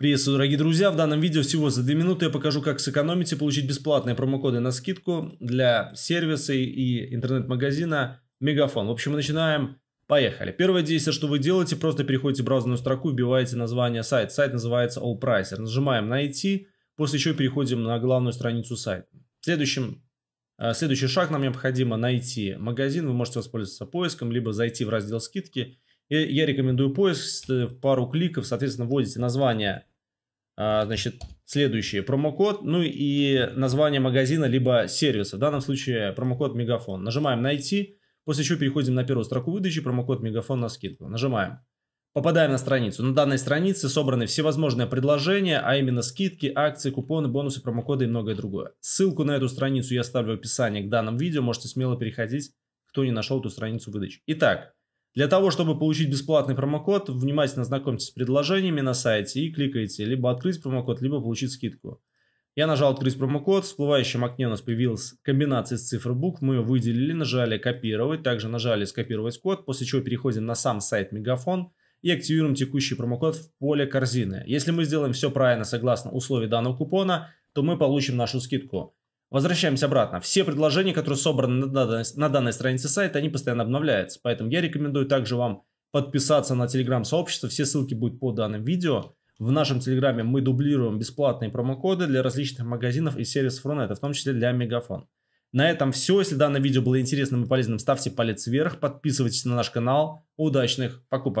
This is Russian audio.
Приветствую, дорогие друзья! В данном видео всего за 2 минуты я покажу, как сэкономить и получить бесплатные промокоды на скидку для сервиса и интернет-магазина Мегафон. В общем, мы начинаем. Поехали. Первое действие, что вы делаете, просто переходите в браузерную строку, вбиваете название сайта. Сайт называется Allpricer. Нажимаем «Найти», после чего переходим на главную страницу сайта. Следующим, э, следующий шаг нам необходимо найти магазин. Вы можете воспользоваться поиском, либо зайти в раздел «Скидки». Я рекомендую поиск, э, пару кликов, соответственно, вводите название а, значит, следующие промокод, ну и название магазина, либо сервиса. В данном случае промокод Мегафон. Нажимаем «Найти», после чего переходим на первую строку выдачи, промокод Мегафон на скидку. Нажимаем. Попадаем на страницу. На данной странице собраны всевозможные предложения, а именно скидки, акции, купоны, бонусы, промокоды и многое другое. Ссылку на эту страницу я оставлю в описании к данному видео, можете смело переходить, кто не нашел эту страницу выдачи. Итак, для того, чтобы получить бесплатный промокод, внимательно знакомьтесь с предложениями на сайте и кликайте либо «Открыть промокод», либо «Получить скидку». Я нажал «Открыть промокод», в всплывающем окне у нас появилась комбинация из цифр букв, мы ее выделили, нажали «Копировать», также нажали «Скопировать код», после чего переходим на сам сайт «Мегафон», и активируем текущий промокод в поле корзины. Если мы сделаем все правильно согласно условий данного купона, то мы получим нашу скидку. Возвращаемся обратно. Все предложения, которые собраны на данной, странице сайта, они постоянно обновляются. Поэтому я рекомендую также вам подписаться на телеграм-сообщество. Все ссылки будут по данным видео. В нашем Телеграме мы дублируем бесплатные промокоды для различных магазинов и сервисов Рунета, в том числе для Мегафон. На этом все. Если данное видео было интересным и полезным, ставьте палец вверх, подписывайтесь на наш канал. Удачных покупок!